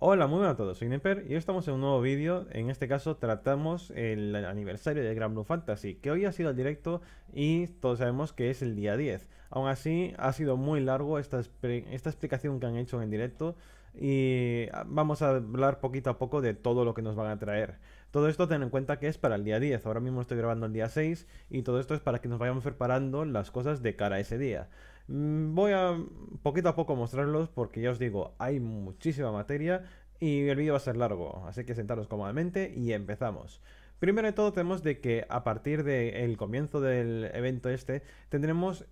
Hola, muy buenas a todos, soy Nipper y hoy estamos en un nuevo vídeo. En este caso tratamos el aniversario de Grand Blue Fantasy, que hoy ha sido el directo y todos sabemos que es el día 10. Aún así, ha sido muy largo esta, esta explicación que han hecho en el directo y vamos a hablar poquito a poco de todo lo que nos van a traer. Todo esto ten en cuenta que es para el día 10, ahora mismo estoy grabando el día 6 y todo esto es para que nos vayamos preparando las cosas de cara a ese día. Mm, voy a mm, poquito a poco mostrarlos porque ya os digo, hay muchísima materia y el vídeo va a ser largo, así que sentaros cómodamente y empezamos. Primero de todo tenemos de que a partir del comienzo del evento este tendremos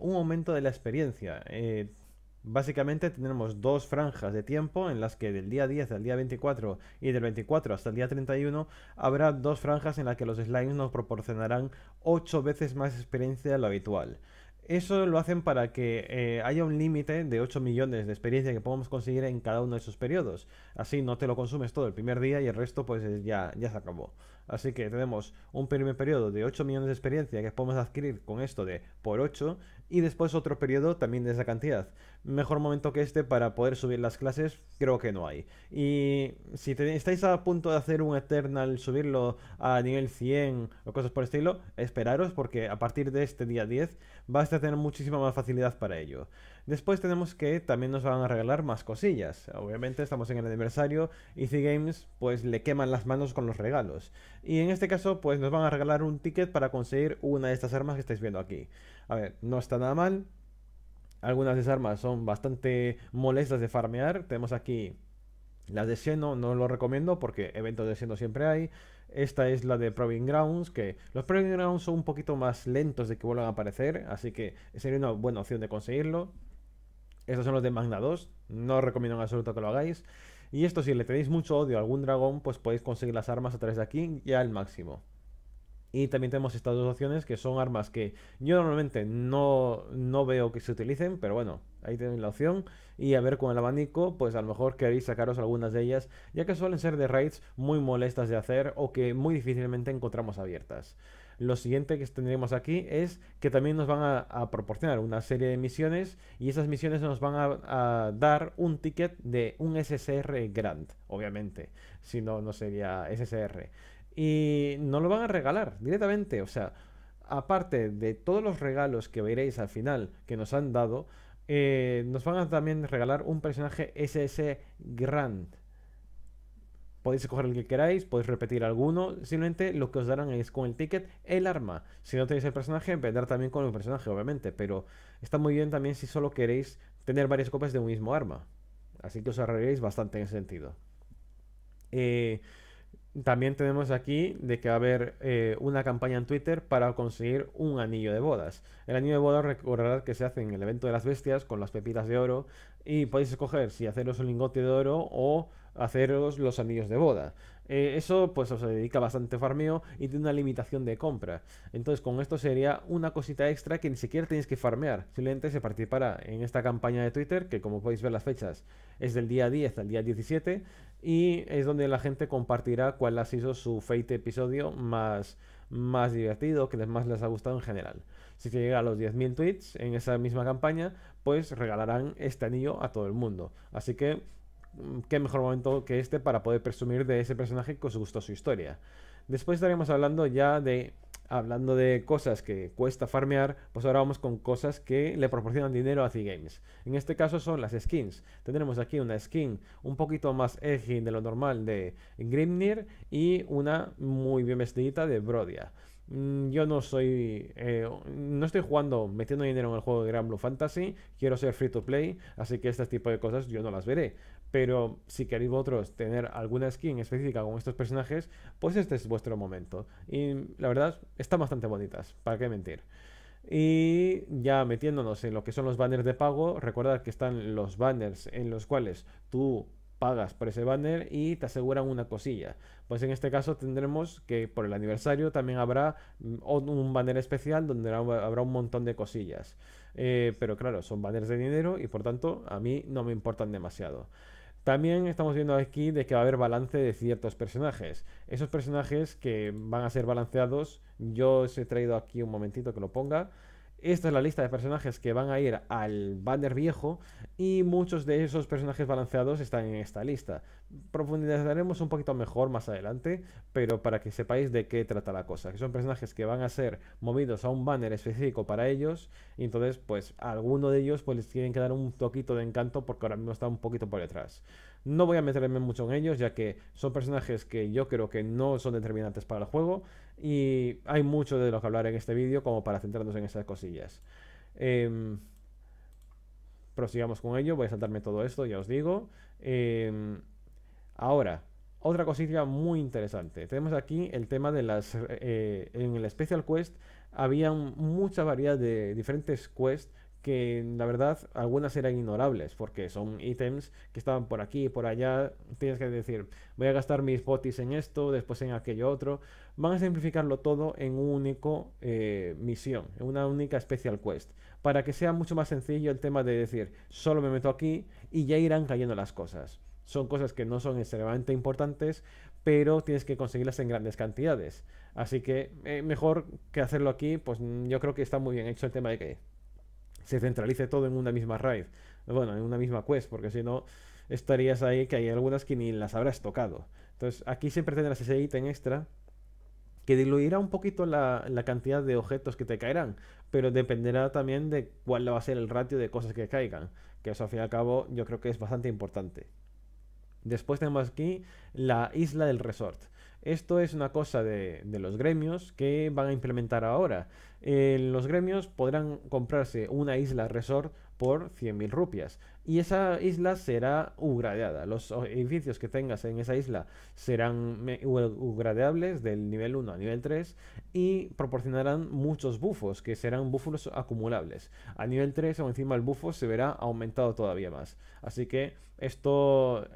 un aumento de la experiencia. Eh, básicamente tendremos dos franjas de tiempo en las que del día 10 al día 24 y del 24 hasta el día 31 habrá dos franjas en las que los slimes nos proporcionarán 8 veces más experiencia de lo habitual. Eso lo hacen para que eh, haya un límite de 8 millones de experiencia que podamos conseguir en cada uno de esos periodos. Así no te lo consumes todo el primer día y el resto pues eh, ya, ya se acabó. Así que tenemos un primer periodo de 8 millones de experiencia que podemos adquirir con esto de por 8 y después otro periodo también de esa cantidad mejor momento que este para poder subir las clases, creo que no hay. Y si estáis a punto de hacer un Eternal, subirlo a nivel 100 o cosas por el estilo, esperaros porque a partir de este día 10 vas a tener muchísima más facilidad para ello. Después tenemos que también nos van a regalar más cosillas. Obviamente estamos en el aniversario, Easy Games pues le queman las manos con los regalos. Y en este caso pues nos van a regalar un ticket para conseguir una de estas armas que estáis viendo aquí. A ver, no está nada mal, algunas de esas armas son bastante molestas de farmear. Tenemos aquí las de Xeno, no lo recomiendo porque eventos de Xeno siempre hay. Esta es la de Proving Grounds, que los Proving Grounds son un poquito más lentos de que vuelvan a aparecer, así que sería una buena opción de conseguirlo. Estos son los de Magna 2, no os recomiendo en absoluto que lo hagáis. Y esto si le tenéis mucho odio a algún dragón, pues podéis conseguir las armas a través de aquí ya al máximo. Y también tenemos estas dos opciones que son armas que yo normalmente no, no veo que se utilicen, pero bueno, ahí tenéis la opción. Y a ver con el abanico, pues a lo mejor queréis sacaros algunas de ellas, ya que suelen ser de raids muy molestas de hacer o que muy difícilmente encontramos abiertas. Lo siguiente que tendremos aquí es que también nos van a, proporcionar una serie de misiones y esas misiones nos van a, a, dar un ticket de un SSR Grant, obviamente, si no, no sería SSR y no lo van a regalar directamente. O sea, aparte de todos los regalos que veréis al final que nos han dado, eh, nos van a también regalar un personaje SS Grand Podéis escoger el que queráis, podéis repetir alguno. Simplemente lo que os darán es con el ticket el arma. Si no tenéis el personaje, vendrá también con el personaje, obviamente. Pero está muy bien también si solo queréis tener varias copias de un mismo arma. Así que os arreglaréis bastante en ese sentido. Eh, también tenemos aquí de que va a haber eh, una campaña en Twitter para conseguir un anillo de bodas. El anillo de bodas recordarás que se hace en el evento de las bestias con las pepitas de oro y podéis escoger si haceros un lingote de oro o haceros los anillos de boda. Eh, eso pues os dedica bastante farmeo y tiene una limitación de compra. Entonces con esto sería una cosita extra que ni siquiera tenéis que farmear. Simplemente se participará en esta campaña de Twitter que como podéis ver las fechas es del día 10 al día 17 y es donde la gente compartirá cuál ha sido su Fate episodio más, más divertido, que más les ha gustado en general. Si se llega a los 10.000 tweets en esa misma campaña, pues regalarán este anillo a todo el mundo. Así que, mm, qué mejor momento que este para poder presumir de ese personaje que os gustó su historia. Después estaremos hablando ya de hablando de cosas que cuesta farmear, pues ahora vamos con cosas que le proporcionan dinero a C-Games. En este caso son las skins. Tendremos aquí una skin un poquito más edgy de lo normal de Grimnir y una muy bien vestidita de Brodia. Mm, yo no soy. Eh, no estoy jugando metiendo dinero en el juego de Gran Blue Fantasy. Quiero ser free to play. Así que este tipo de cosas yo no las veré. Pero si queréis vosotros tener alguna skin específica con estos personajes, pues este es vuestro momento. Y la verdad, están bastante bonitas, para qué mentir. Y ya metiéndonos en lo que son los banners de pago, recordad que están los banners en los cuales tú pagas por ese banner y te aseguran una cosilla. Pues en este caso tendremos que por el aniversario también habrá mm, un banner especial donde habrá un montón de cosillas. Eh, pero claro, son banners de dinero y por tanto a mí no me importan demasiado. También estamos viendo aquí de que va a haber balance de ciertos personajes. Esos personajes que van a ser balanceados, yo os he traído aquí un momentito que lo ponga. Esta es la lista de personajes que van a ir al banner viejo y muchos de esos personajes balanceados están en esta lista profundizaremos un poquito mejor más adelante, pero para que sepáis de qué trata la cosa. Que son personajes que van a ser movidos a un banner específico para ellos, y entonces, pues, alguno de ellos pues les tienen que dar un toquito de encanto porque ahora mismo está un poquito por detrás. No voy a meterme mucho en ellos, ya que son personajes que yo creo que no son determinantes para el juego, y hay mucho de lo que hablar en este vídeo como para centrarnos en esas cosillas. Em, prosigamos con ello, voy a saltarme todo esto, ya os digo. Em, Ahora, otra cosita muy interesante. Tenemos aquí el tema de las... Eh, en el Special Quest había mucha variedad de diferentes quests que la verdad algunas eran ignorables porque son ítems que estaban por aquí y por allá. Tienes que decir, voy a gastar mis botis en esto, después en aquello otro. Van a simplificarlo todo en un único eh, misión, en una única special quest, para que sea mucho más sencillo el tema de decir, solo me meto aquí y ya irán cayendo las cosas. Son cosas que no son extremadamente importantes, pero tienes que conseguirlas en grandes cantidades. Así que eh, mejor que hacerlo aquí, pues mm, yo creo que está muy bien hecho el tema de que se centralice todo en una misma raid. Bueno, en una misma quest, porque si no estarías ahí que hay algunas que ni las habrás tocado. Entonces aquí siempre tendrás ese ítem extra que diluirá un poquito la, la, cantidad de objetos que te caerán, pero dependerá también de cuál va a ser el ratio de cosas que caigan, que eso al fin y al cabo yo creo que es bastante importante. Después tenemos aquí la isla del resort. Esto es una cosa de, los gremios que van a implementar ahora. Eh, los gremios podrán comprarse una isla resort por 100.000 rupias y esa isla será Ugradeada, Los edificios que tengas en esa isla serán Ugradeables del nivel 1 a nivel 3 y proporcionarán muchos bufos, que serán bufos acumulables. A nivel 3 o encima el bufo se verá aumentado todavía más. Así que esto,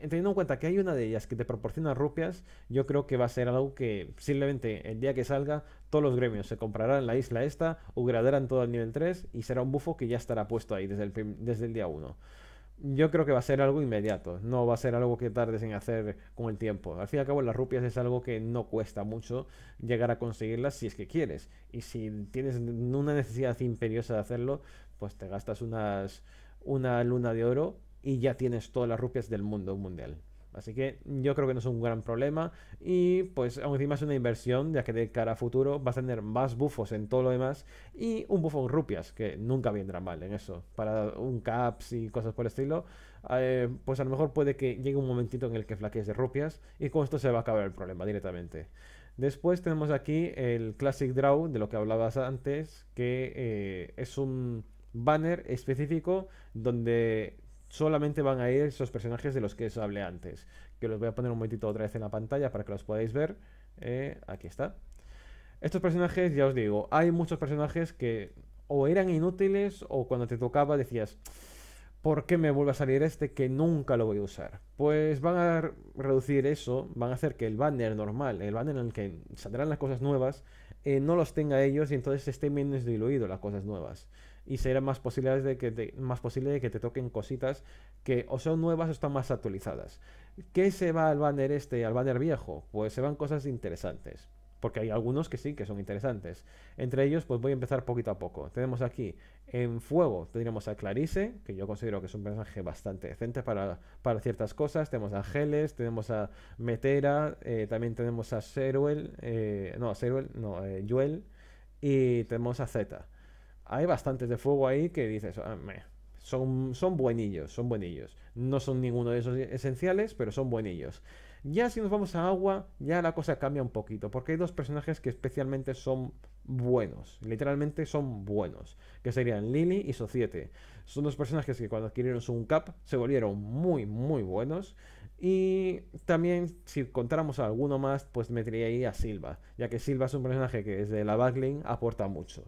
teniendo en cuenta que hay una de ellas que te proporciona rupias, yo creo que va a ser algo que simplemente el día que salga todos los gremios se comprarán la isla esta, Ugradarán todo al nivel 3 y será un bufo que ya estará puesto ahí desde el, desde el día 1. Yo creo que va a ser algo inmediato, no va a ser algo que tardes en hacer con el tiempo. Al fin y al cabo, las rupias es algo que no cuesta mucho llegar a conseguirlas si es que quieres. Y si tienes una necesidad imperiosa de hacerlo, pues te gastas unas, una luna de oro y ya tienes todas las rupias del mundo mundial. Así que yo creo que no es un gran problema. Y pues aún encima es una inversión, ya que de cara a futuro vas a tener más bufos en todo lo demás. Y un bufo en rupias, que nunca vendrá mal en eso. Para un caps y cosas por el estilo. Eh, pues a lo mejor puede que llegue un momentito en el que flaquees de rupias. Y con esto se va a acabar el problema directamente. Después tenemos aquí el Classic Draw, de lo que hablabas antes, que eh, es un banner específico donde solamente van a ir esos personajes de los que os hablé antes. Que los voy a poner un momentito otra vez en la pantalla para que los podáis ver. Eh, aquí está. Estos personajes, ya os digo, hay muchos personajes que o eran inútiles o cuando te tocaba decías, ¿por qué me vuelve a salir este que nunca lo voy a usar? Pues van a reducir eso, van a hacer que el banner normal, el banner en el que saldrán las cosas nuevas, eh, no los tenga ellos y entonces estén menos diluidos las cosas nuevas y será más, posibilidades de que más posible que te toquen cositas que o son nuevas o están más actualizadas. ¿Qué se va al banner este, al banner viejo? Pues se van cosas interesantes. Porque hay algunos que sí, que son interesantes. Entre ellos, pues voy a empezar poquito a poco. Tenemos aquí en fuego, tenemos a Clarice, que yo considero que es un personaje bastante decente para, ciertas cosas. Tenemos a Geles, tenemos a Metera, eh, también tenemos a Seruel, eh, no, a Seruel, no, eh, y tenemos a Zeta hay bastantes de fuego ahí que dices, ah, son, son buenillos, son buenillos. No son ninguno de esos esenciales, pero son buenillos. Ya si nos vamos a agua, ya la cosa cambia un poquito, porque hay dos personajes que especialmente son buenos, literalmente son buenos, que serían Lily y Societe. Son dos personajes que cuando adquirieron su cap se volvieron muy, muy buenos. Y también si contáramos a alguno más, pues metería ahí a Silva, ya que Silva es un personaje que desde la backlink aporta mucho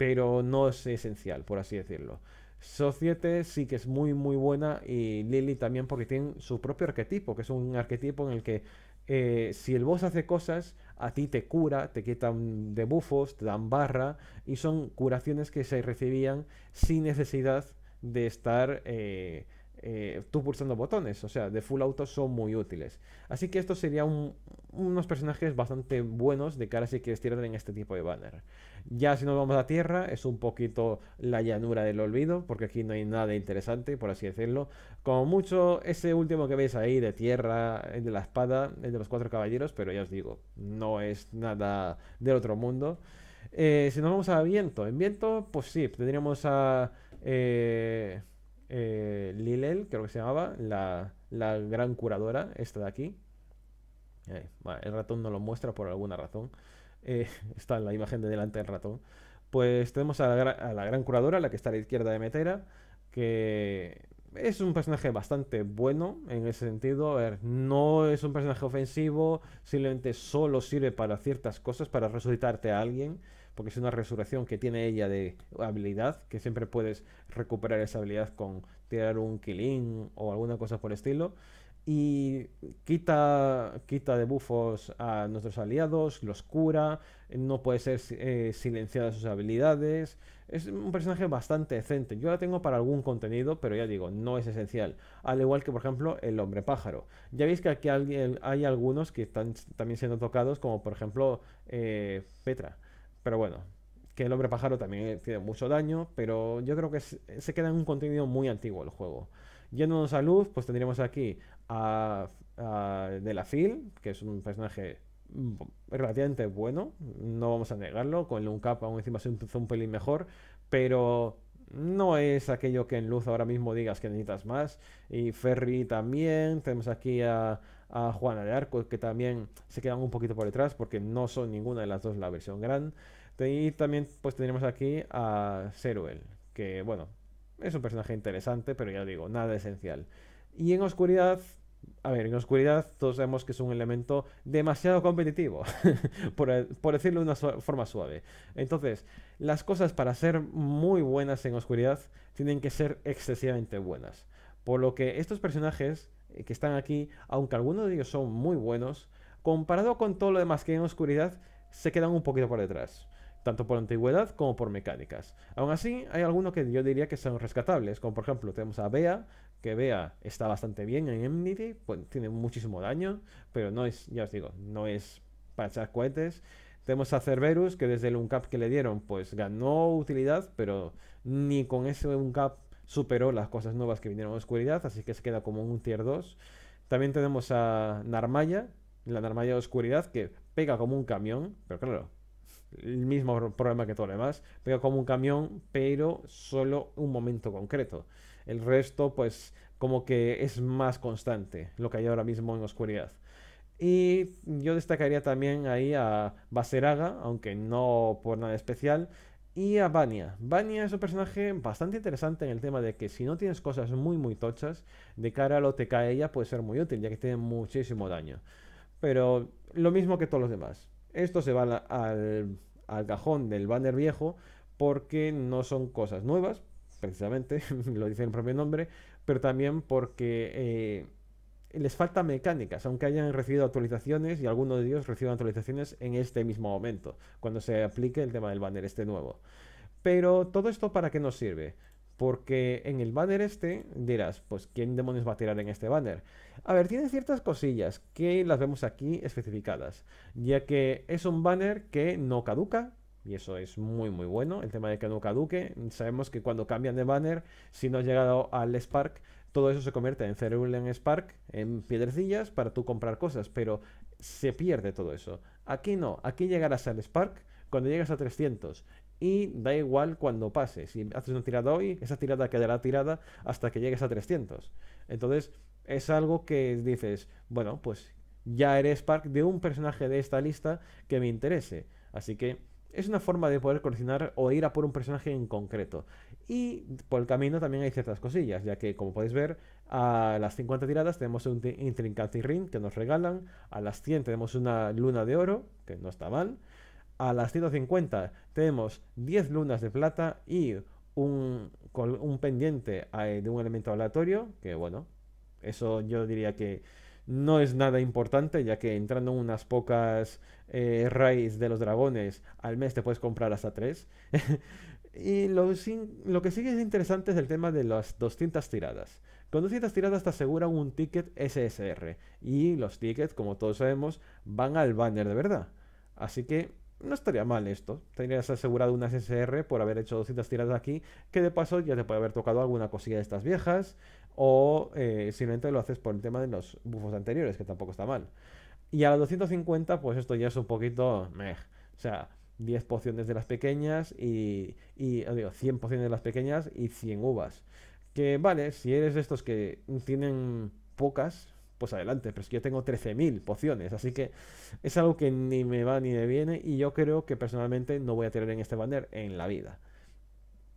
pero no es esencial, por así decirlo. Societe sí que es muy muy buena y Lily también porque tiene su propio arquetipo, que es un arquetipo en el que eh, si el boss hace cosas, a ti te cura, te quitan debuffos, te dan barra y son curaciones que se recibían sin necesidad de estar... Eh, eh, tú pulsando botones. O sea, de full auto son muy útiles. Así que estos serían unos personajes bastante buenos de cara si quieres tirar en este tipo de banner. Ya si nos vamos a tierra, es un poquito la llanura del olvido, porque aquí no hay nada interesante, por así decirlo. Como mucho, ese último que veis ahí de tierra, el de la espada, el de los cuatro caballeros, pero ya os digo, no es nada del otro mundo. Eh, si nos vamos a viento, en viento, pues sí, tendríamos a... Eh, eh, Lilel, creo que se llamaba, la, gran curadora, esta de aquí. el ratón no lo muestra por alguna razón. Eh, está en la imagen de delante del ratón. Pues tenemos a la, a la, gran curadora, la que está a la izquierda de Metera, que es un personaje bastante bueno en ese sentido. A ver, no es un personaje ofensivo, simplemente solo sirve para ciertas cosas, para resucitarte a alguien porque es una resurrección que tiene ella de habilidad, que siempre puedes recuperar esa habilidad con tirar un killing o alguna cosa por estilo. Y quita, quita bufos a nuestros aliados, los cura, no puede ser eh, silenciada sus habilidades. Es un personaje bastante decente. Yo la tengo para algún contenido, pero ya digo, no es esencial. Al igual que, por ejemplo, el hombre pájaro. Ya veis que aquí hay, algunos que están también siendo tocados, como por ejemplo eh, Petra. Pero bueno, que el hombre pájaro también tiene mucho daño, pero yo creo que se queda en un contenido muy antiguo el juego. Yéndonos a luz, pues tendríamos aquí a, la Delafil, que es un personaje relativamente bueno, no vamos a negarlo, con un capa aún encima se un, un pelín mejor, pero no es aquello que en luz ahora mismo digas que necesitas más. Y Ferry también, tenemos aquí a, a Juana de Arco, que también se quedan un poquito por detrás porque no son ninguna de las dos la versión gran. Y también pues tenemos aquí a Seruel que bueno, es un personaje interesante, pero ya digo, nada esencial. Y en oscuridad, a ver, en oscuridad todos sabemos que es un elemento demasiado competitivo, por, decirlo de una forma suave. Entonces, las cosas para ser muy buenas en oscuridad tienen que ser excesivamente buenas. Por lo que estos personajes eh, que están aquí, aunque algunos de ellos son muy buenos, comparado con todo lo demás que hay en oscuridad, se quedan un poquito por detrás, tanto por antigüedad como por mecánicas. Aún así, hay algunos que yo diría que son rescatables, como por ejemplo tenemos a Bea, que Bea está bastante bien en Enmity, pues, tiene muchísimo daño, pero no es, ya os digo, no es para echar cohetes. Tenemos a Cerberus, que desde el uncap que le dieron, pues ganó utilidad, pero ni con ese uncap superó las cosas nuevas que vinieron a oscuridad, así que se queda como un tier 2. También tenemos a Narmaya, la Narmaya de Oscuridad, que pega como un camión, pero claro, el mismo problema que todo lo demás, pega como un camión, pero solo un momento concreto. El resto, pues, como que es más constante lo que hay ahora mismo en Oscuridad. Y yo destacaría también ahí a Baseraga, aunque no por nada especial, y a Bania Bania es un personaje bastante interesante en el tema de que si no tienes cosas muy muy tochas, de cara a lo que cae ella puede ser muy útil, ya que tiene muchísimo daño. Pero lo mismo que todos los demás. Esto se va al, al, cajón del banner viejo porque no son cosas nuevas, precisamente, lo dice el propio nombre, pero también porque eh, les falta mecánicas, aunque hayan recibido actualizaciones y algunos de ellos reciban actualizaciones en este mismo momento, cuando se aplique el tema del banner este nuevo. Pero todo esto para qué nos sirve? Porque en el banner este dirás, pues ¿quién demonios va a tirar en este banner? A ver, tiene ciertas cosillas que las vemos aquí especificadas, ya que es un banner que no caduca, y eso es muy muy bueno, el tema de que no caduque. Sabemos que cuando cambian de banner, si no ha llegado al Spark, todo eso se convierte en en Spark, en piedrecillas para tú comprar cosas, pero se pierde todo eso. Aquí no, aquí llegarás al Spark cuando llegas a 300 y da igual cuando pases. Si haces una tirada hoy, esa tirada quedará tirada hasta que llegues a 300. Entonces es algo que dices, bueno, pues ya eres Spark de un personaje de esta lista que me interese. Así que es una forma de poder coleccionar o ir a por un personaje en concreto. Y por el camino también hay ciertas cosillas, ya que como podéis ver, a las 50 tiradas tenemos un Intrincati Ring que nos regalan, a las 100 tenemos una luna de oro, que no está mal, a las 150 tenemos 10 lunas de plata y un, un pendiente eh, de un elemento aleatorio, que bueno, eso yo diría que no es nada importante, ya que entrando en unas pocas eh, raíz de los dragones, al mes te puedes comprar hasta tres. y lo, que sigue es interesante es el tema de las 200 tiradas. Con 200 tiradas te aseguran un ticket SSR. Y los tickets, como todos sabemos, van al banner de verdad. Así que no estaría mal esto. Tendrías asegurado un SSR por haber hecho 200 tiradas aquí, que de paso ya te puede haber tocado alguna cosilla de estas viejas. O eh, simplemente lo haces por el tema de los bufos anteriores, que tampoco está mal. Y a las 250, pues esto ya es un poquito... Meh. O sea, 10 pociones de las pequeñas y, digo, 100 pociones de las pequeñas y 100 uvas. Que vale, si eres de estos que tienen pocas, pues adelante, pero es que yo tengo 13.000 pociones, así que es algo que ni me va ni me viene y yo creo que personalmente no voy a tener en este banner en la vida.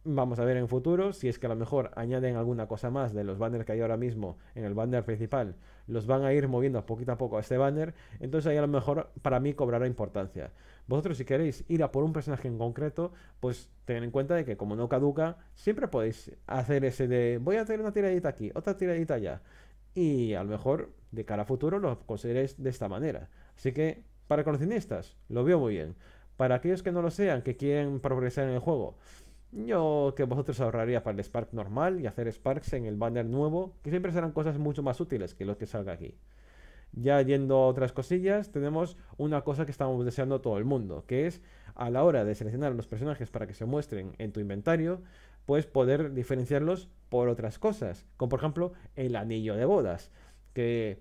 Vamos a ver en futuro si es que a lo mejor añaden alguna cosa más de los banners que hay ahora mismo en el banner principal. Los van a ir moviendo poquito a poco a este banner. Entonces ahí a lo mejor para mí cobrará importancia. Vosotros si queréis ir a por un personaje en concreto, pues tened en cuenta de que como no caduca, siempre podéis hacer ese de voy a tener una tiradita aquí, otra tiradita allá. Y a lo mejor de cara a futuro lo conseguiréis de esta manera. Así que para conocinistas lo veo muy bien. Para aquellos que no lo sean, que quieren progresar en el juego, yo que vosotros ahorraría para el Spark normal y hacer Sparks en el banner nuevo, que siempre serán cosas mucho más útiles que lo que salga aquí. Ya yendo a otras cosillas, tenemos una cosa que estamos deseando todo el mundo, que es a la hora de seleccionar los personajes para que se muestren en tu inventario, pues poder diferenciarlos por otras cosas, como por ejemplo el anillo de bodas, que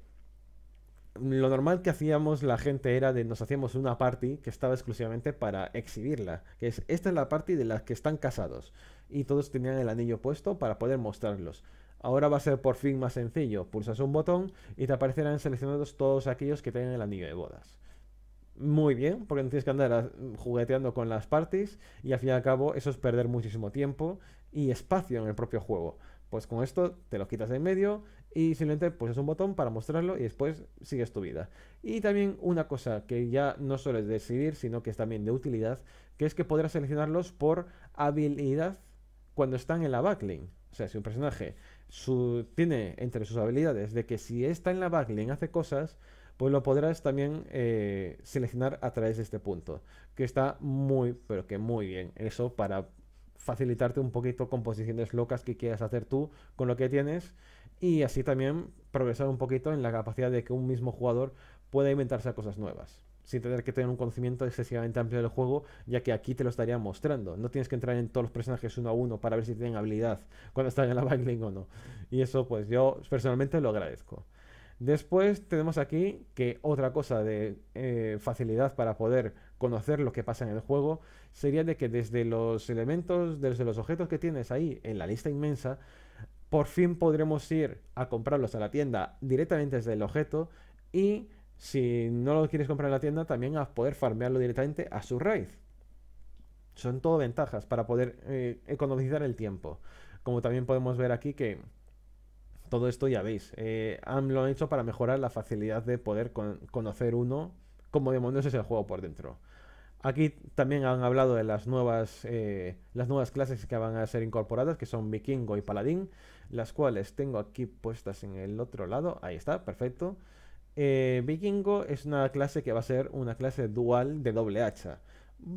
lo normal que hacíamos la gente era de nos hacíamos una party que estaba exclusivamente para exhibirla, que es esta es la party de las que están casados y todos tenían el anillo puesto para poder mostrarlos. Ahora va a ser por fin más sencillo, pulsas un botón y te aparecerán seleccionados todos aquellos que tengan el anillo de bodas. Muy bien, porque no tienes que andar ah, jugueteando con las parties y al fin y al cabo eso es perder muchísimo tiempo y espacio en el propio juego. Pues con esto te lo quitas de en medio y simplemente pues, es un botón para mostrarlo y después sigues tu vida. Y también una cosa que ya no solo es decidir, sino que es también de utilidad, que es que podrás seleccionarlos por habilidad cuando están en la backlink. O sea, si un personaje tiene entre sus habilidades de que si está en la backlink hace cosas, pues lo podrás también eh, seleccionar a través de este punto. Que está muy, pero que muy bien. Eso para facilitarte un poquito composiciones locas que quieras hacer tú con lo que tienes y así también progresar un poquito en la capacidad de que un mismo jugador pueda inventarse cosas nuevas sin tener que tener un conocimiento excesivamente amplio del juego, ya que aquí te lo estaría mostrando. No tienes que entrar en todos los personajes uno a uno para ver si tienen habilidad cuando están en la backlink o no. Y eso pues yo personalmente lo agradezco. Después tenemos aquí que otra cosa de eh, facilidad para poder conocer lo que pasa en el juego sería de que desde los elementos, desde los objetos que tienes ahí en la lista inmensa, por fin podremos ir a comprarlos a la tienda directamente desde el objeto y si no lo quieres comprar en la tienda también a poder farmearlo directamente a su raíz. Son todo ventajas para poder eh, economizar el tiempo. Como también podemos ver aquí que todo esto ya veis, han eh, lo han hecho para mejorar la facilidad de poder conocer uno como demonios es el juego por dentro. Aquí también han hablado de las nuevas, eh, las nuevas clases que van a ser incorporadas, que son vikingo y paladín, las cuales tengo aquí puestas en el otro lado. Ahí está, perfecto. Eh, vikingo es una clase que va a ser una clase dual de doble hacha.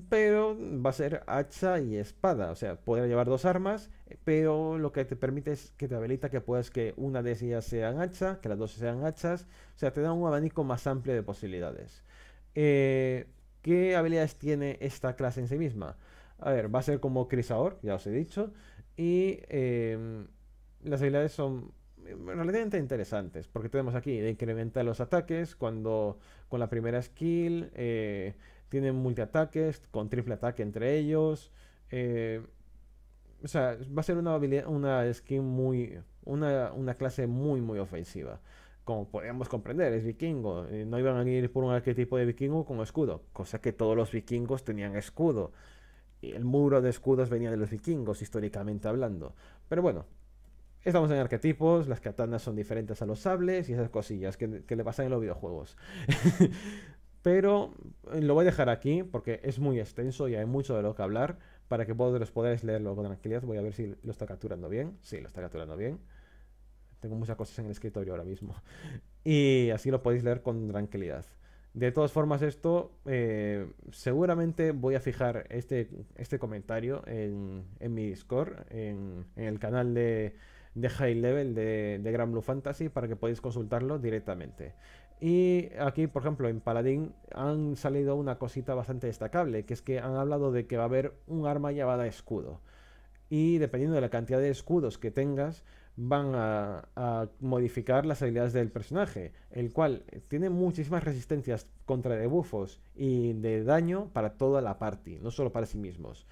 Pero va a ser hacha y espada. O sea, podrá llevar dos armas. Pero lo que te permite es que te habilita que puedas que una de ellas Sea hacha, que las dos sean hachas. O sea, te da un abanico más amplio de posibilidades. Eh, ¿Qué habilidades tiene esta clase en sí misma? A ver, va a ser como Crisador, ya os he dicho. Y em, las habilidades son mm, Realmente interesantes, porque tenemos aquí, incrementar los ataques cuando con la primera skill, eh, tienen multiataques, con triple ataque entre ellos. Eh, o sea, va a ser una, habilidad, una skin muy, una, una clase muy, muy ofensiva. Como podemos comprender, es vikingo. No iban a ir por un arquetipo de vikingo con escudo, cosa que todos los vikingos tenían escudo. Y el muro de escudos venía de los vikingos, históricamente hablando. Pero bueno, Estamos en arquetipos, las katanas son diferentes a los sables y esas cosillas que, le pasan en los videojuegos. Pero eh, lo voy a dejar aquí porque es muy extenso y hay mucho de lo que hablar. Para que vosotros podáis leerlo con tranquilidad, voy a ver si lo está capturando bien. Sí, lo está capturando bien. Tengo muchas cosas en el escritorio ahora mismo. Y así lo podéis leer con tranquilidad. De todas formas, esto eh, seguramente voy a fijar este, este comentario en, mi Discord, en el canal de, de High Level de, de Gran Blue Fantasy para que podáis consultarlo directamente. Y aquí, por ejemplo, en Paladín han salido una cosita bastante destacable, que es que han hablado de que va a haber un arma llamada escudo. Y dependiendo de la cantidad de escudos que tengas, van a, modificar las habilidades del personaje, el cual tiene muchísimas resistencias contra debufos y de daño para toda la party, no solo para sí mismos.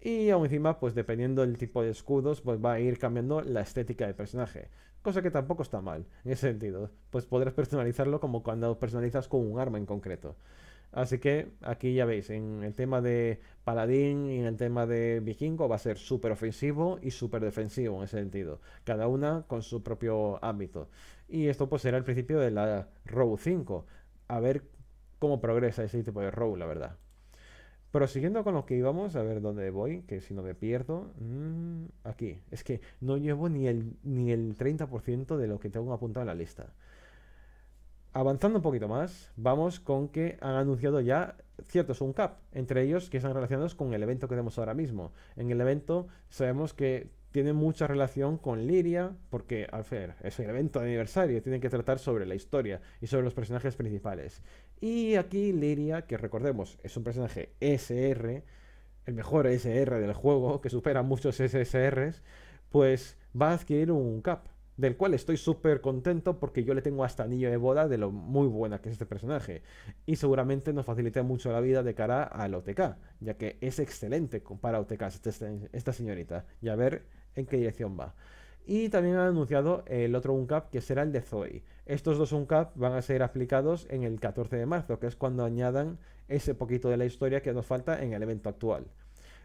Y aún encima, pues dependiendo del tipo de escudos, pues va a ir cambiando la estética del personaje. Cosa que tampoco está mal, en ese sentido. Pues podrás personalizarlo como cuando personalizas con un arma en concreto. Así que aquí ya veis, en el tema de paladín y en el tema de vikingo va a ser súper ofensivo y súper defensivo en ese sentido. Cada una con su propio ámbito. Y esto pues será el principio de la Row 5. A ver cómo progresa ese tipo de Row, la verdad. Prosiguiendo con lo que íbamos, a ver dónde voy, que si no me pierdo. Mm, aquí, es que no llevo ni el, ni el 30% de lo que tengo apuntado en la lista. Avanzando un poquito más, vamos con que han anunciado ya ciertos un cap entre ellos que están relacionados con el evento que tenemos ahora mismo. En el evento sabemos que tiene mucha relación con Liria, porque al fin es el evento de aniversario, tienen que tratar sobre la historia y sobre los personajes principales. Y aquí Liria, que recordemos, es un personaje SR, el mejor SR del juego, que supera muchos SSRs, pues va a adquirir un cap, del cual estoy súper contento porque yo le tengo hasta anillo de boda de lo muy buena que es este personaje. Y seguramente nos facilita mucho la vida de cara al OTK, ya que es excelente para OTK esta, esta señorita. Y a ver en qué dirección va. Y también han anunciado el otro UNCAP que será el de Zoe. Estos dos UNCAP van a ser aplicados en el 14 de marzo, que es cuando añadan ese poquito de la historia que nos falta en el evento actual.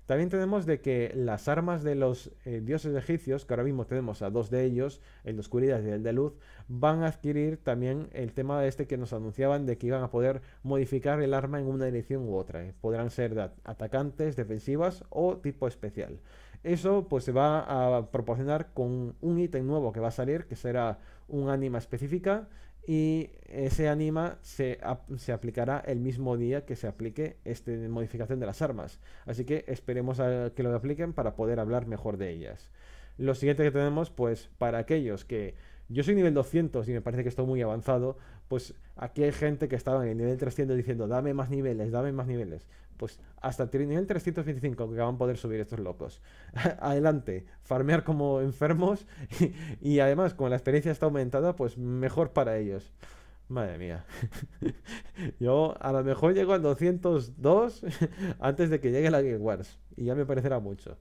También tenemos de que las armas de los eh, dioses egipcios, que ahora mismo tenemos a dos de ellos, el de oscuridad y el de luz, van a adquirir también el tema este que nos anunciaban de que iban a poder modificar el arma en una dirección u otra. Podrán ser atacantes, defensivas o tipo especial. Eso pues se va a proporcionar con un ítem nuevo que va a salir, que será un anima específica, y ese anima se, se, aplicará el mismo día que se aplique esta modificación de las armas. Así que esperemos a que lo apliquen para poder hablar mejor de ellas. Lo siguiente que tenemos, pues para aquellos que... Yo soy nivel 200 y me parece que estoy muy avanzado, pues aquí hay gente que estaba en el nivel 300 diciendo, dame más niveles, dame más niveles. Pues hasta el nivel 325 que van a poder subir estos locos. Adelante, farmear como enfermos y, además como la experiencia está aumentada, pues mejor para ellos. Madre mía. Yo a lo mejor llego al 202 antes de que llegue la Game Wars. Y ya me parecerá mucho.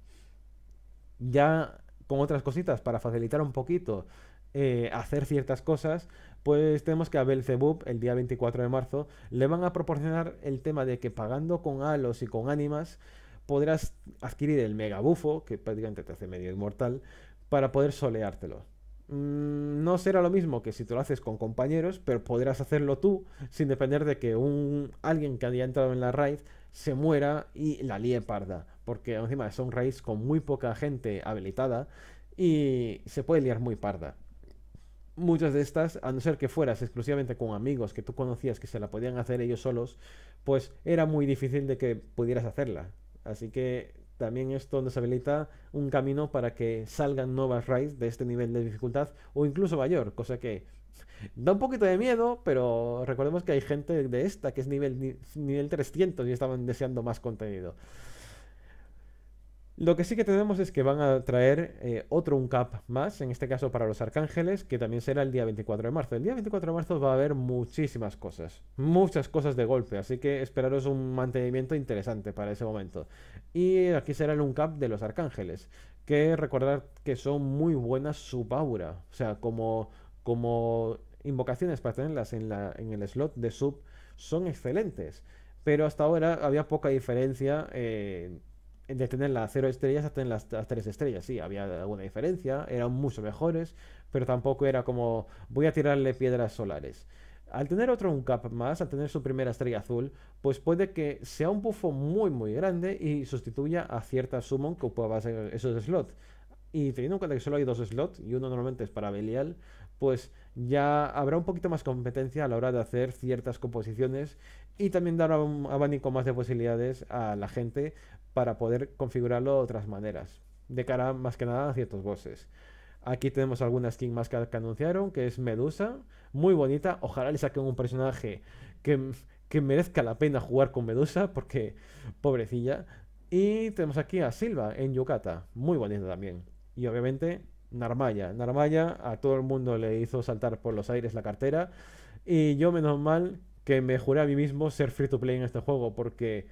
Ya con otras cositas, para facilitar un poquito eh, hacer ciertas cosas, pues tenemos que a Belzebub, el día 24 de marzo, le van a proporcionar el tema de que pagando con halos y con ánimas podrás adquirir el mega bufo, que prácticamente te hace medio inmortal, para poder soleártelo. Mm, no será lo mismo que si te lo haces con compañeros, pero podrás hacerlo tú sin depender de que un, alguien que haya entrado en la raid se muera y la líe parda. Porque encima son raids con muy poca gente habilitada y se puede liar muy parda muchas de estas, a no ser que fueras exclusivamente con amigos que tú conocías que se la podían hacer ellos solos, pues era muy difícil de que pudieras hacerla. Así que también esto nos habilita un camino para que salgan nuevas raids de este nivel de dificultad o incluso mayor, cosa que da un poquito de miedo, pero recordemos que hay gente de esta que es nivel, nivel 300 y estaban deseando más contenido. Lo que sí que tenemos es que van a traer eh, otro otro cap más, en este caso para los arcángeles, que también será el día 24 de marzo. El día 24 de marzo va a haber muchísimas cosas, muchas cosas de golpe, así que esperaros un mantenimiento interesante para ese momento. Y aquí será el UNCAP de los arcángeles, que recordar que son muy buenas su aura, o sea, como, como invocaciones para tenerlas en, la, en el slot de sub son excelentes. Pero hasta ahora había poca diferencia eh, de tener las 0 estrellas a tener las, tres 3 estrellas. Sí, había alguna diferencia, eran mucho mejores, pero tampoco era como voy a tirarle piedras solares. Al tener otro un cap más, al tener su primera estrella azul, pues puede que sea un buffo muy muy grande y sustituya a cierta summon que ocupaba esos slots. Y teniendo en cuenta que solo hay dos slots y uno normalmente es para Belial, pues ya habrá un poquito más competencia a la hora de hacer ciertas composiciones y también dará un abanico más de posibilidades a la gente para poder configurarlo de otras maneras, de cara más que nada a ciertos bosses. Aquí tenemos alguna skin más que, anunciaron, que es Medusa, muy bonita, ojalá le saquen un personaje que, merezca la pena jugar con Medusa, porque pobrecilla. Y tenemos aquí a Silva en Yucata, muy bonita también. Y obviamente Narmaya. Narmaya a todo el mundo le hizo saltar por los aires la cartera. Y yo menos mal que me juré a mí mismo ser free to play en este juego, porque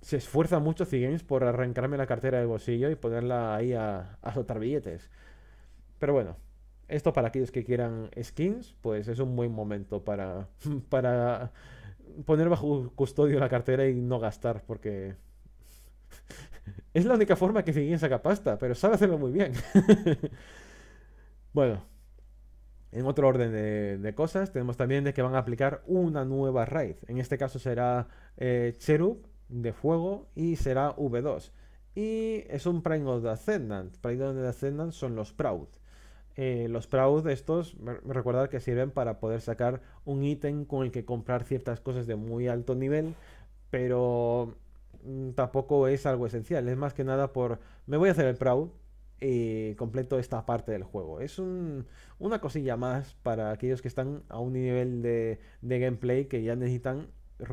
se esfuerza mucho Cigames por arrancarme la cartera de bolsillo y ponerla ahí a, a soltar billetes. Pero bueno, esto para aquellos que quieran skins, pues es un buen momento para, para poner bajo custodio la cartera y no gastar, porque es la única forma que Ziggins saca pasta, pero sabe hacerlo muy bien. bueno, en otro orden de, cosas, tenemos también de que van a aplicar una nueva raid. En este caso será eh, Cherub de fuego y será V2. Y es un Prime of the Ascendant. Prime of the Ascendant son los Proud. Eh, los Proud estos, recordar que sirven para poder sacar un ítem con el que comprar ciertas cosas de muy alto nivel, pero mm, tampoco es algo esencial. Es más que nada por, me voy a hacer el Proud y completo esta parte del juego. Es una cosilla más para aquellos que están a un nivel de gameplay que ya necesitan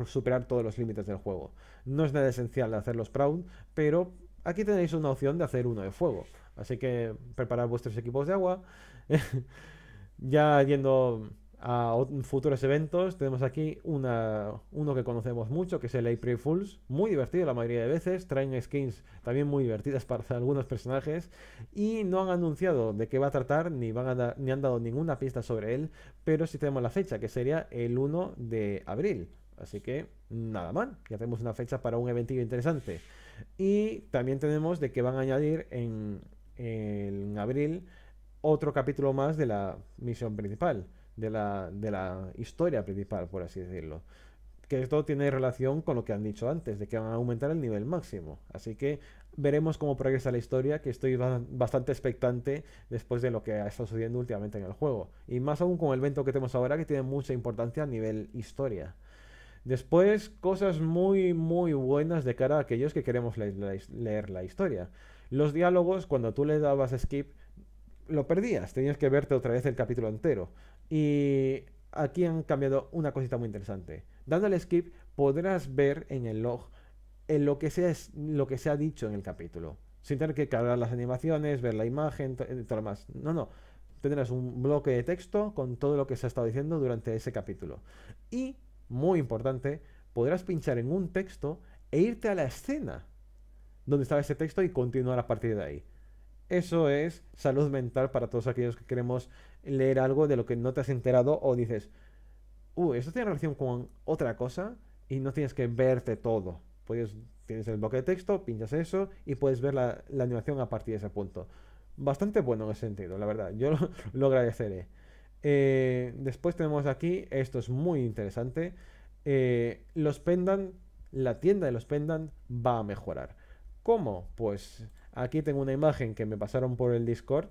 superar todos los límites del juego. No es nada esencial hacer los Proud, pero aquí tenéis una opción de hacer uno de fuego. Así que preparad vuestros equipos de agua. ya yendo a futuros eventos, tenemos aquí uno que conocemos mucho, que es el April Fools. Muy divertido la mayoría de veces. Traen skins también muy divertidas para algunos personajes. Y no han anunciado de qué va a tratar, ni, van ni han dado ninguna pista sobre él. Pero sí tenemos la fecha, que sería el 1 de abril. Así que nada más, ya tenemos una fecha para un eventillo interesante. Y también tenemos de que van a añadir en, en abril otro capítulo más de la misión principal, de la historia principal, por así decirlo que esto tiene relación con lo que han dicho antes, de que van a aumentar el nivel máximo. Así que veremos cómo progresa la historia, que estoy bastante expectante después de lo que ha estado sucediendo últimamente en el juego. Y más aún con el evento que tenemos ahora, que tiene mucha importancia a nivel historia. Después, cosas muy, muy buenas de cara a aquellos que queremos leer la historia. Los diálogos, cuando tú le dabas skip, lo perdías, tenías que verte otra vez el capítulo entero. Y aquí han cambiado una cosita muy interesante. Dándole skip, podrás ver en el log en lo, que sea, lo que se ha dicho en el capítulo. Sin tener que cargar las animaciones, ver la imagen, todo lo más. No, no. Tendrás un bloque de texto con todo lo que se ha estado diciendo durante ese capítulo. Y muy importante, podrás pinchar en un texto e irte a la escena donde estaba ese texto y continuar a partir de ahí. Eso es salud mental para todos aquellos que queremos leer algo de lo que no te has enterado o dices, uh, esto tiene relación con otra cosa y no tienes que verte todo. Puedes, tienes el bloque de texto, pinchas eso y puedes ver la, animación a partir de ese punto. Bastante bueno en ese sentido, la verdad. Yo lo agradeceré. Eh, después tenemos aquí, esto es muy interesante, eh, los Pendan, la tienda de los Pendan va a mejorar. ¿Cómo? Pues aquí tengo una imagen que me pasaron por el Discord.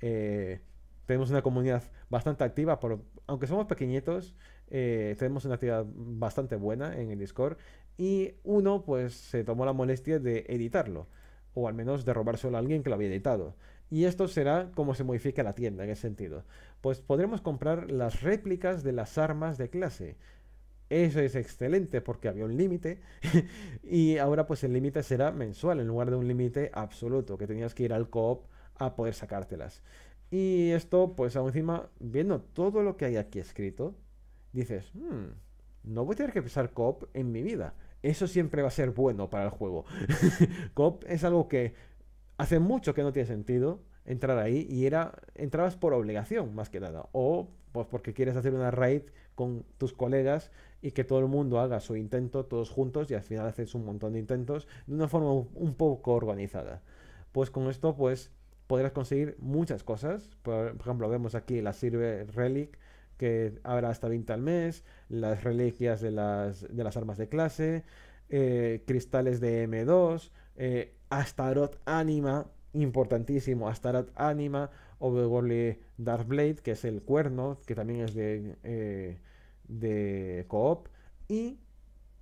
Eh, tenemos una comunidad bastante activa, aunque somos pequeñitos, tenemos una actividad bastante buena en el Discord. Y uno pues se tomó la molestia de editarlo, o al menos de robárselo a alguien que lo había editado. Y esto será cómo se modifica la tienda en ese sentido pues podremos comprar las réplicas de las armas de clase. Eso es excelente porque había un límite y ahora pues el límite será mensual en lugar de un límite absoluto, que tenías que ir al co-op a poder sacártelas. Y esto pues aún encima, viendo todo lo que hay aquí escrito, dices, hmm, no voy a tener que usar co-op en mi vida. Eso siempre va a ser bueno para el juego. co es algo que hace mucho que no tiene sentido entrar ahí y era entrabas por obligación más que nada o pues porque quieres hacer una raid con tus colegas y que todo el mundo haga su intento todos juntos y al final haces un montón de intentos de una forma un poco organizada pues con esto pues podrás conseguir muchas cosas por, ejemplo vemos aquí la Sirve Relic que habrá hasta 20 al mes las reliquias de las, armas de clase eh, cristales de M2 eh, Astaroth Anima importantísimo hasta Starat Anima, dark Darkblade, que es el cuerno, que también es de, eh, de co-op, y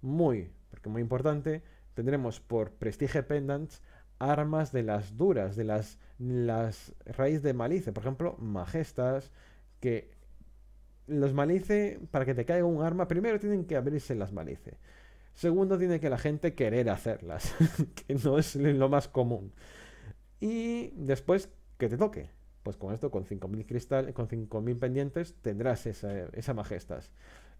muy, porque muy importante, tendremos por Prestige Pendants armas de las duras, de las, las raíz de malice, por ejemplo, majestas, que los malice, para que te caiga un arma, primero tienen que abrirse las malice. Segundo, tiene que la gente querer hacerlas, que no es lo más común. Y después que te toque. Pues con esto, con 5.000 cristales con 5.000 pendientes, tendrás esa, esa majestad.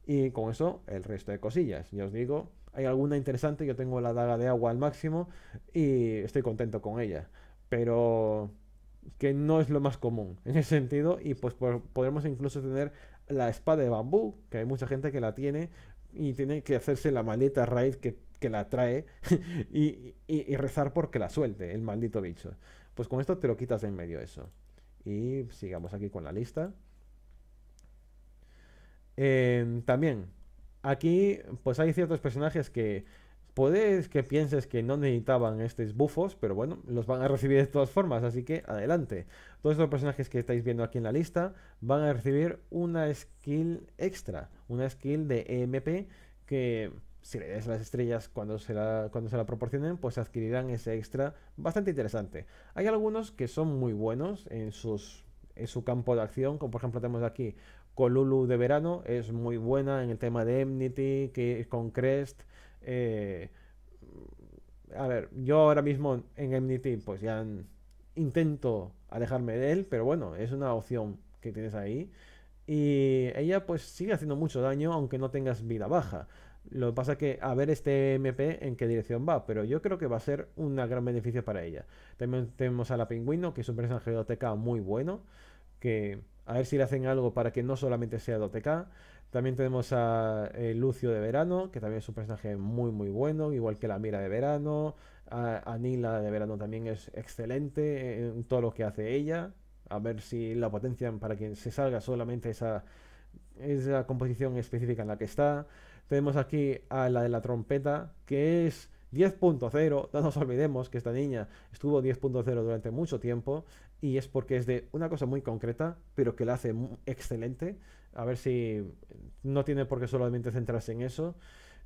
Y con eso, el resto de cosillas. Ya os digo, hay alguna interesante, yo tengo la daga de agua al máximo y estoy contento con ella. Pero que no es lo más común en ese sentido. Y pues podemos incluso tener la espada de bambú, que hay mucha gente que la tiene y tiene que hacerse la maleta raid que la trae y, rezar porque la suelte, el maldito bicho. Pues con esto te lo quitas en medio eso. Y sigamos aquí con la lista. Em, también, aquí pues hay ciertos personajes que puedes que pienses que no necesitaban estos bufos, pero bueno, los van a recibir de todas formas, así que adelante. Todos estos personajes que estáis viendo aquí en la lista van a recibir una skill extra, una skill de EMP que si le das las estrellas cuando se la, cuando se la proporcionen, pues adquirirán ese extra bastante interesante. Hay algunos que son muy buenos en, en su campo de acción, como por ejemplo tenemos aquí Colulu de verano, es muy buena en el tema de Enmity, que con Crest. Eh, a ver, yo ahora mismo en Enmity pues ya intento alejarme de él, pero bueno, es una opción que tienes ahí. Y ella pues sigue haciendo mucho daño aunque no tengas vida baja. Lo que pasa es que a ver este MP en qué dirección va, pero yo creo que va a ser un gran beneficio para ella. También tenemos a la Pingüino, que es un personaje de OTK muy bueno, que a ver si le hacen algo para que no solamente sea de OTK. También tenemos a eh, Lucio de Verano, que también es un personaje muy muy bueno, igual que la Mira de Verano. A, Anila de Verano también es excelente en todo lo que hace ella. A ver si la potencian para que se salga solamente esa, esa composición específica en la que está. Tenemos aquí a la de la trompeta, que es 10.0. No nos olvidemos que esta niña estuvo 10.0 durante mucho tiempo y es porque es de una cosa muy concreta, pero que la hace excelente. A ver si mm, no tiene por qué solamente centrarse en eso.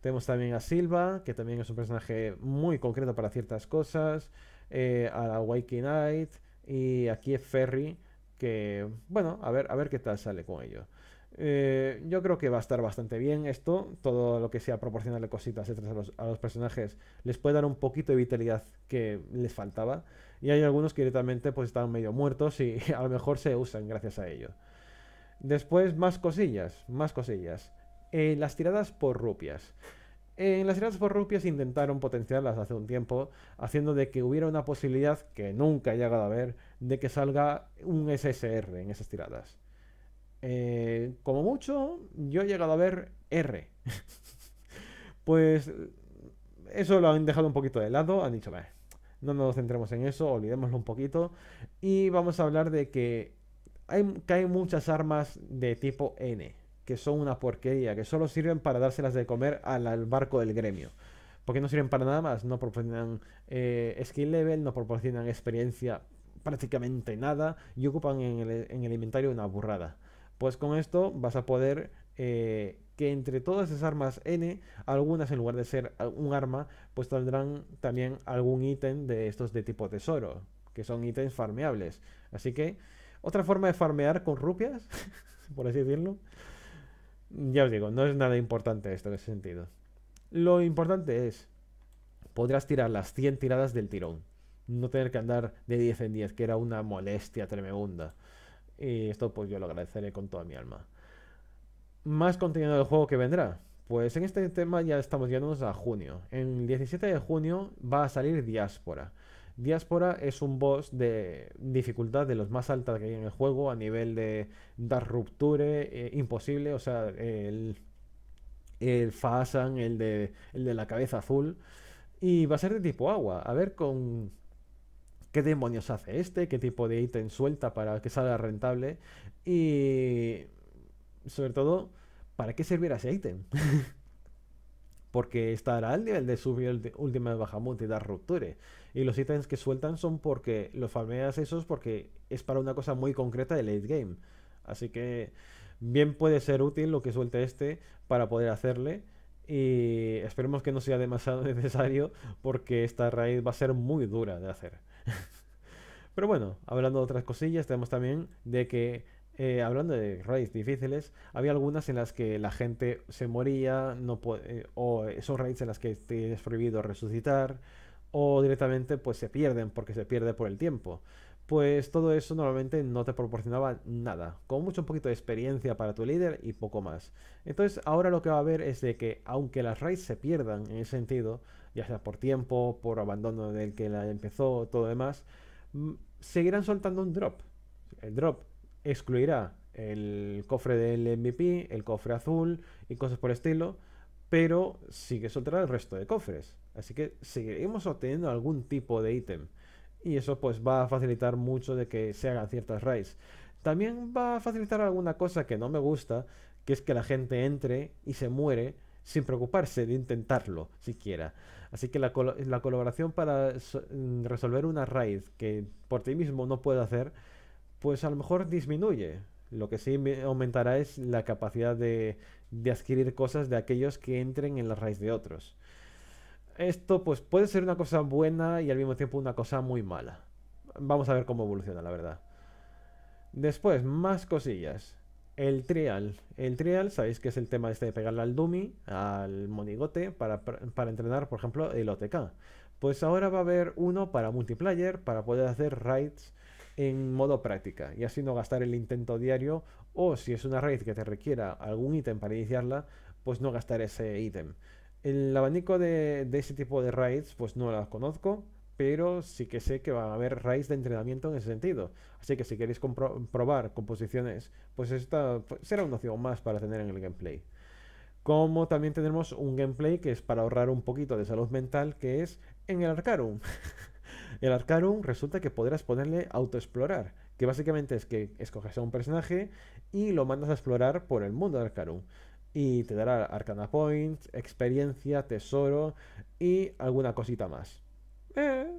Tenemos también a Silva, que también es un personaje muy concreto para ciertas cosas. Eh, a la Waking Knight. Y aquí es Ferry, que, bueno, a ver, a ver qué tal sale con ello. Eh, yo creo que va a estar bastante bien esto. Todo lo que sea proporcionarle cositas a los, personajes les puede dar un poquito de vitalidad que les faltaba. Y hay algunos que directamente pues están medio muertos y a lo mejor se usan gracias a ello. Después, más cosillas, más cosillas. las tiradas por rupias. En las tiradas por rupias intentaron potenciarlas hace un tiempo, haciendo de que hubiera una posibilidad, que nunca haya llegado a ver, de que salga un SSR en esas tiradas. Eh, como mucho, yo he llegado a ver R. pues eso lo han dejado un poquito de lado, han dicho, no nos centremos en eso, olvidémoslo un poquito. Y vamos a hablar de que hay, muchas armas de tipo N, que son una porquería, que solo sirven para dárselas de comer al, barco del gremio. Porque no sirven para nada más, no proporcionan eh, skill level, no proporcionan experiencia prácticamente nada y ocupan en el inventario una burrada. Pues con esto vas a poder eh, que entre todas esas armas N, algunas en lugar de ser un arma, pues tendrán también algún ítem de estos de tipo tesoro, que son ítems farmeables. Así que, otra forma de farmear con rupias, por así decirlo. Ya os digo, no es nada importante esto en ese sentido. Lo importante es, podrás tirar las 100 tiradas del tirón. No tener que andar de 10 en 10, que era una molestia tremenda. Y esto pues yo lo agradeceré con toda mi alma. Más contenido del juego que vendrá. Pues en este tema ya estamos yéndonos a junio. El 17 de junio va a salir Diáspora. Diáspora es un boss de dificultad de los más altas que hay en el juego a nivel de dar rupture, eh, imposible, o sea, el, el el de la cabeza azul. Y va a ser de tipo agua. A ver con qué demonios hace este, qué tipo de ítem suelta para que salga rentable y sobre todo, ¿para qué servirá ese ítem? porque estará al nivel de subir último de Bahamut y dar rupture. Y los ítems que sueltan son porque los farmeas esos porque es para una cosa muy concreta de late game. Así que bien puede ser útil lo que suelte este para poder hacerle. Y esperemos que no sea demasiado necesario porque esta raíz va a ser muy dura de hacer. Pero bueno, hablando de otras cosillas, tenemos también de que, eh, hablando de raids difíciles, había algunas en las que la gente se moría, eh, o son raids en las que te es prohibido resucitar, o directamente pues se pierden porque se pierde por el tiempo. Pues todo eso normalmente no te proporcionaba nada, con mucho un poquito de experiencia para tu líder y poco más. Entonces ahora lo que va a haber es de que aunque las raids se pierdan en ese sentido, ya sea por tiempo, por abandono del que la empezó, todo demás, mm, seguirán soltando un drop. El drop excluirá el cofre del MVP, el cofre azul y cosas por el estilo, pero sigue soltando el resto de cofres. Así que seguiremos obteniendo algún tipo de ítem. Y eso pues va a facilitar mucho de que se hagan ciertas raids. También va a facilitar alguna cosa que no me gusta, que es que la gente entre y se muere sin preocuparse de intentarlo siquiera. Así que la, colaboración para mm, resolver una raíz que por ti mismo no puedes hacer, pues a lo mejor disminuye. Lo que sí aumentará es la capacidad de, de adquirir cosas de aquellos que entren en la raíz de otros. Esto pues puede ser una cosa buena y al mismo tiempo una cosa muy mala. Vamos a ver cómo evoluciona, la verdad. Después, más cosillas. El trial. El trial, sabéis que es el tema este de pegarle al dummy, al monigote, para, entrenar, por ejemplo, el OTK. Pues ahora va a haber uno para multiplayer, para poder hacer raids en modo práctica y así no gastar el intento diario o si es una raid que te requiera algún ítem para iniciarla, pues no gastar ese ítem. El abanico de, de ese tipo de raids pues no las conozco, pero sí que sé que va a haber raíz de entrenamiento en ese sentido. Así que si queréis probar composiciones, pues esta será una opción más para tener en el gameplay. Como también tenemos un gameplay que es para ahorrar un poquito de salud mental, que es en el Arcarum. el Arcarum resulta que podrás ponerle autoexplorar, que básicamente es que escoges a un personaje y lo mandas a explorar por el mundo de Arcarum y te dará Arcana Point, experiencia, tesoro y alguna cosita más. Eh,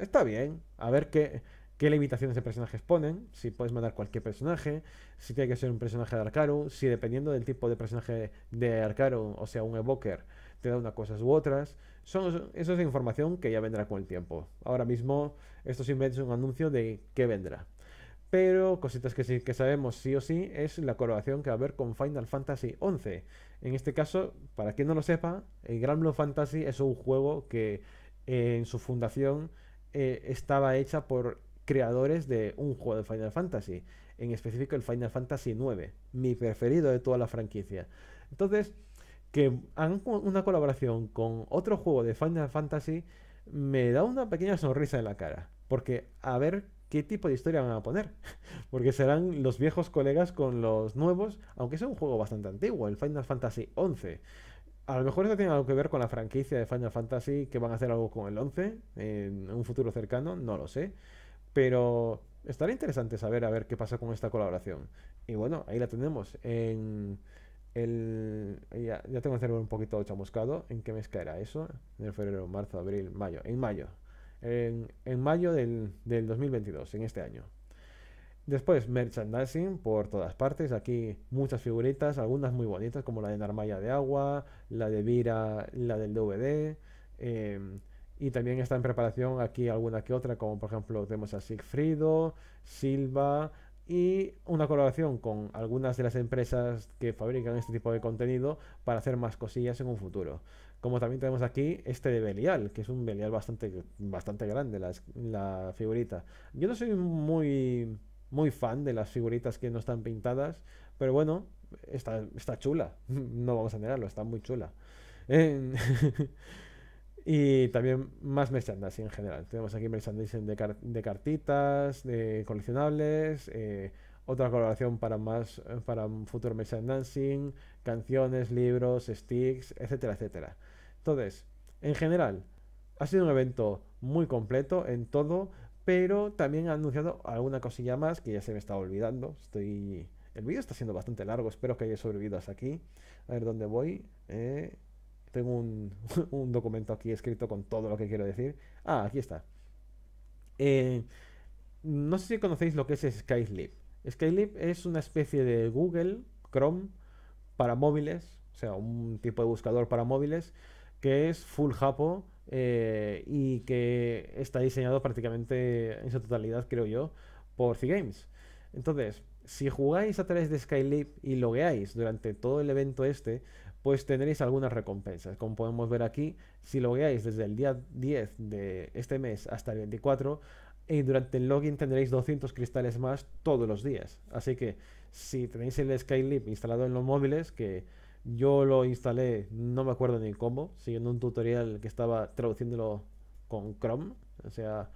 está bien. A ver qué, limitaciones de personajes ponen, si puedes mandar cualquier personaje, si tiene que ser un personaje de Arcaru, si dependiendo del tipo de personaje de Arcaru, o sea, un evoker, te da unas cosas u otras. Son, eso es información que ya vendrá con el tiempo. Ahora mismo esto simplemente es un anuncio de qué vendrá. Pero cositas que sí que sabemos sí o sí es la colaboración que va a haber con Final Fantasy XI. En este caso, para quien no lo sepa, el Gran Blue Fantasy es un juego que en su fundación eh, estaba hecha por creadores de un juego de Final Fantasy, en específico el Final Fantasy IX, mi preferido de toda la franquicia. Entonces, que hagan una colaboración con otro juego de Final Fantasy me da una pequeña sonrisa en la cara, porque a ver qué tipo de historia van a poner, porque serán los viejos colegas con los nuevos, aunque sea un juego bastante antiguo, el Final Fantasy XI. A lo mejor eso tiene algo que ver con la franquicia de Final Fantasy, que van a hacer algo con el 11 en un futuro cercano, no lo sé. Pero estará interesante saber a ver qué pasa con esta colaboración. Y bueno, ahí la tenemos. ya, tengo el cerebro un poquito chamuscado. ¿En qué mes caerá eso? En febrero, marzo, abril, mayo. En mayo. En, mayo del 2022, en este año. Después, merchandising por todas partes. Aquí muchas figuritas, algunas muy bonitas, como la de Narmaya de Agua, la de Vira, la del DVD. Em, y también está en preparación aquí alguna que otra, como por ejemplo tenemos a Sigfrido, Silva y una colaboración con algunas de las empresas que fabrican este tipo de contenido para hacer más cosillas en un futuro. Como también tenemos aquí este de Belial, que es un Belial bastante, bastante grande, la figurita. Yo no soy muy muy fan de las figuritas que no están pintadas, pero bueno, está, está chula, no vamos a negarlo, está muy chula. y también más merchandising en general. Tenemos aquí merchandising de, de cartitas, de coleccionables, eh, otra colaboración para más para un futuro merchandising, canciones, libros, sticks, etcétera, etcétera. Entonces, en general, ha sido un evento muy completo en todo, pero también ha anunciado alguna cosilla más que ya se me está olvidando. Estoy... El vídeo está siendo bastante largo, espero que haya sobrevivido hasta aquí. A ver dónde voy. Eh, tengo un, documento aquí escrito con todo lo que quiero decir. Ah, aquí está. Eh, no sé si conocéis lo que es Skylib. Skylib es una especie de Google Chrome para móviles, o sea, un tipo de buscador para móviles que es full japo eh, y que está diseñado prácticamente en su totalidad, creo yo, por C Games. Entonces, si jugáis a través de SkyLeap y logueáis durante todo el evento este, pues tendréis algunas recompensas. Como podemos ver aquí, si logueáis desde el día 10 de este mes hasta el 24, y durante el login tendréis 200 cristales más todos los días. Así que si tenéis el SkyLeap instalado en los móviles, que yo lo instalé, no me acuerdo ni cómo, siguiendo un tutorial que estaba traduciéndolo con Chrome. O sea,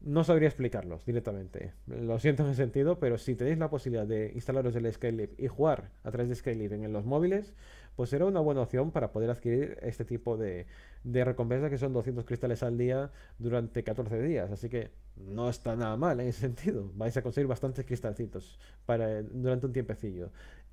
no sabría explicarlos directamente. Lo siento en ese sentido, pero si tenéis la posibilidad de instalaros el Skylib y jugar a través de Skylib en los móviles, pues será una buena opción para poder adquirir este tipo de, de recompensas que son 200 cristales al día durante 14 días. Así que no está nada mal en ese sentido. Vais a conseguir bastantes cristalcitos para, durante un tiempecillo.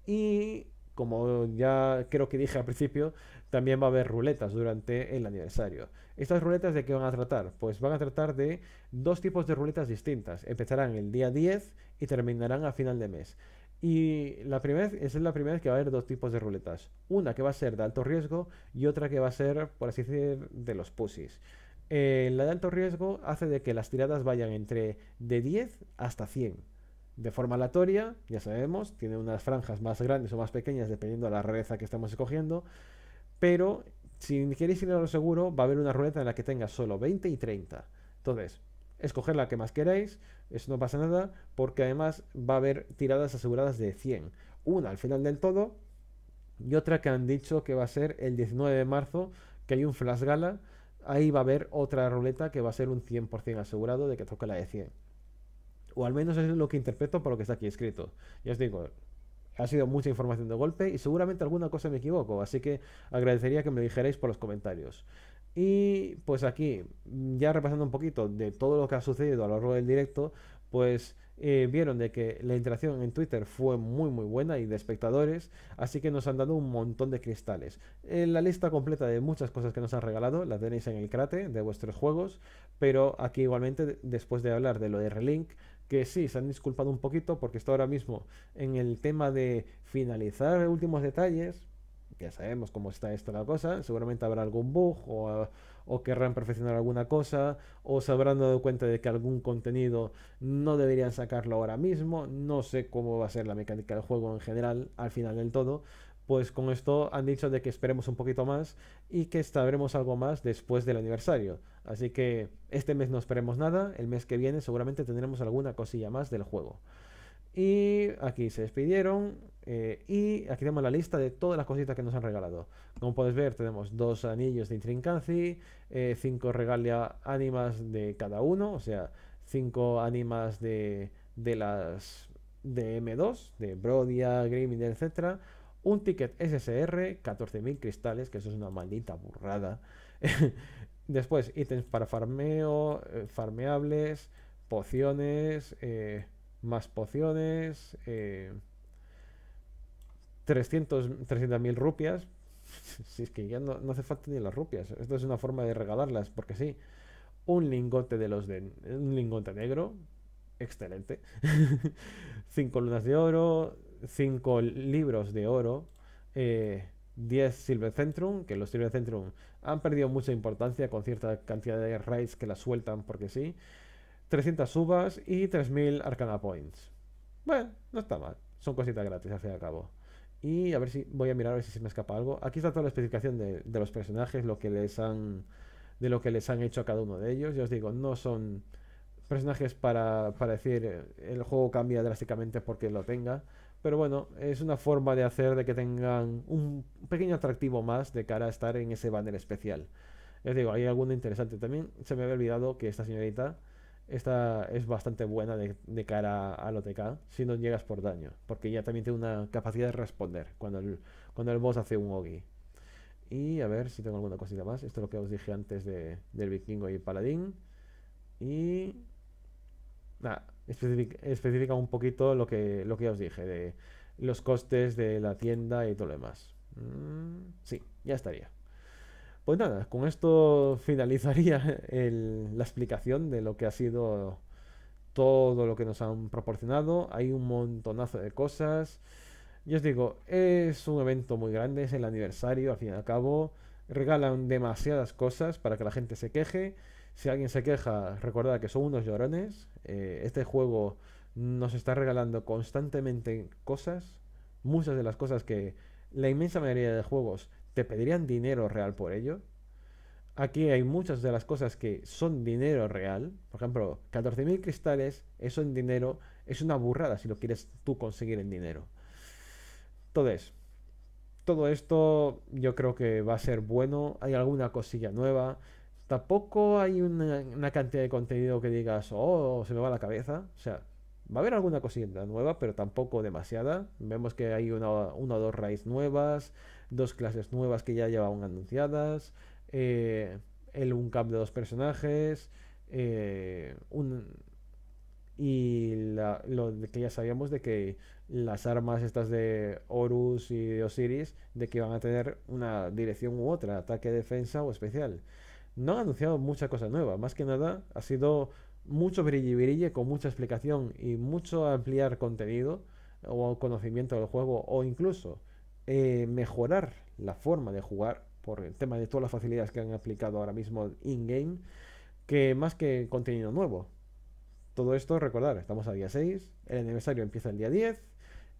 Y como ya creo que dije al principio, también va a haber ruletas durante el aniversario. ¿Estas ruletas de qué van a tratar? Pues van a tratar de dos tipos de ruletas distintas. Empezarán el día 10 y terminarán a final de mes. Y la primera esa es la primera vez que va a haber dos tipos de ruletas. Una que va a ser de alto riesgo y otra que va a ser, por así decir, de los pussies. Eh, la de alto riesgo hace de que las tiradas vayan entre de 10 hasta 100 de forma aleatoria, ya sabemos, tiene unas franjas más grandes o más pequeñas dependiendo de la rareza que estamos escogiendo, pero si queréis ir a lo seguro, va a haber una ruleta en la que tenga solo 20 y 30. Entonces, escoger la que más queráis, eso no pasa nada, porque además va a haber tiradas aseguradas de 100. Una al final del todo y otra que han dicho que va a ser el 19 de marzo, que hay un flash gala, ahí va a haber otra ruleta que va a ser un 100% asegurado de que toque la de 100. O al menos es lo que interpreto por lo que está aquí escrito. Ya os digo, ha sido mucha información de golpe y seguramente alguna cosa me equivoco, así que agradecería que me lo dijerais por los comentarios. Y pues aquí, ya repasando un poquito de todo lo que ha sucedido a lo largo del directo, pues eh, vieron de que la interacción en Twitter fue muy muy buena y de espectadores, así que nos han dado un montón de cristales. Eh, la lista completa de muchas cosas que nos han regalado Las tenéis en el crate de vuestros juegos, pero aquí igualmente después de hablar de lo de Relink, que sí, se han disculpado un poquito porque está ahora mismo en el tema de finalizar últimos detalles. Ya sabemos cómo está esta la cosa. Seguramente habrá algún bug o, o querrán perfeccionar alguna cosa o se habrán dado cuenta de que algún contenido no deberían sacarlo ahora mismo. No sé cómo va a ser la mecánica del juego en general al final del todo pues con esto han dicho de que esperemos un poquito más y que sabremos algo más después del aniversario. Así que este mes no esperemos nada, el mes que viene seguramente tendremos alguna cosilla más del juego. Y aquí se despidieron. Eh, y aquí tenemos la lista de todas las cositas que nos han regalado. Como puedes ver, tenemos dos anillos de intrincancy, eh, cinco regalia ánimas de cada uno, o sea, cinco ánimas de, de las de M2, de Brodia, y etcétera un ticket SSR, 14.000 cristales, que eso es una maldita burrada. Después, ítems para farmeo, eh, farmeables, pociones, eh, más pociones, 300.000 eh, rupias. si es que ya no, no, hace falta ni las rupias. Esto es una forma de regalarlas, porque sí. Un lingote de los de. Un lingote negro. Excelente. 5 lunas de oro. 5 libros de oro, 10 eh, Silver Centrum, que los Silver Centrum han perdido mucha importancia con cierta cantidad de raids que las sueltan porque sí, 300 subas y 3000 Arcana Points. Bueno, no está mal, son cositas gratis al fin y al cabo. Y a ver si voy a mirar a ver si se me escapa algo. Aquí está toda la especificación de, los personajes, lo que les han de lo que les han hecho a cada uno de ellos. Ya os digo, no son personajes para, para decir eh, el juego cambia drásticamente porque lo tenga. Pero bueno, es una forma de hacer de que tengan un pequeño atractivo más de cara a estar en ese banner especial. Les digo, hay alguno interesante también. Se me había olvidado que esta señorita esta es bastante buena de, de cara al OTK si no llegas por daño, porque ella también tiene una capacidad de responder cuando el, cuando el boss hace un Ogi. Y a ver si tengo alguna cosita más. Esto es lo que os dije antes de, del vikingo y paladín. Y... Nada, especifica, un poquito lo que, lo que ya os dije, de los costes de la tienda y todo lo demás. Mm, sí, ya estaría. Pues nada, con esto finalizaría la explicación de lo que ha sido todo lo que nos han proporcionado. Hay un montonazo de cosas. Yo os digo, es un evento muy grande, es el aniversario, al fin y al cabo. Regalan demasiadas cosas para que la gente se queje. Si alguien se queja, recordad que son unos llorones. Eh, este juego nos está regalando constantemente cosas. Muchas de las cosas que la inmensa mayoría de juegos te pedirían dinero real por ello. Aquí hay muchas de las cosas que son dinero real. Por ejemplo, 14.000 cristales, eso en dinero es una burrada si lo quieres tú conseguir en dinero. Entonces, todo esto yo creo que va a ser bueno. Hay alguna cosilla nueva tampoco hay una, cantidad de contenido que digas, oh, se me va la cabeza. O sea, va a haber alguna cosita nueva, pero tampoco demasiada. Vemos que hay una, o dos raíz nuevas, dos clases nuevas que ya llevaban anunciadas, eh, el un de dos personajes, eh, y lo que ya sabíamos de que las armas estas de Horus y de Osiris, de que van a tener una dirección u otra, ataque, defensa o especial no han anunciado mucha cosa nueva. Más que nada, ha sido mucho y brille con mucha explicación y mucho ampliar contenido o conocimiento del juego o incluso eh, mejorar la forma de jugar por el tema de todas las facilidades que han aplicado ahora mismo in-game que más que contenido nuevo. Todo esto, recordar, estamos a día 6, el aniversario empieza el día 10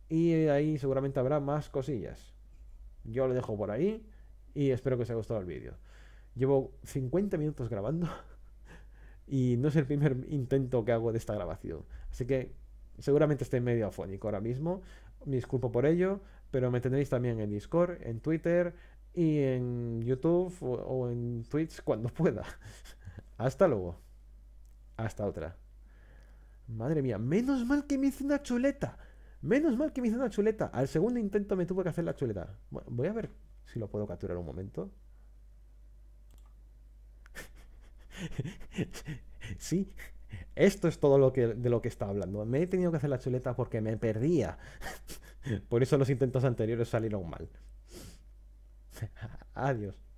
y ahí seguramente habrá más cosillas. Yo lo dejo por ahí y espero que os haya gustado el vídeo. Llevo 50 minutos grabando y no es el primer intento que hago de esta grabación. Así que seguramente estoy medio afónico ahora mismo. Me disculpo por ello, pero me tendréis también en Discord, en Twitter y en YouTube o, en Twitch cuando pueda. Hasta luego. Hasta otra. Madre mía, menos mal que me hice una chuleta. Menos mal que me hice una chuleta. Al segundo intento me tuve que hacer la chuleta. voy a ver si lo puedo capturar un momento. sí, esto es todo lo que, de lo que está hablando. Me he tenido que hacer la chuleta porque me perdía. Por eso los intentos anteriores salieron mal. Adiós.